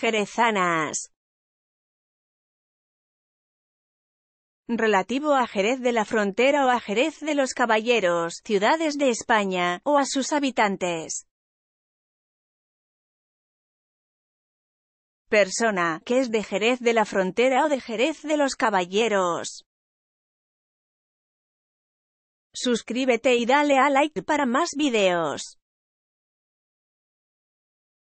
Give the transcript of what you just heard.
jerezanas. relativo a Jerez de la Frontera o a Jerez de los Caballeros, ciudades de España, o a sus habitantes. Persona, que es de Jerez de la Frontera o de Jerez de los Caballeros. Suscríbete y dale a like para más videos.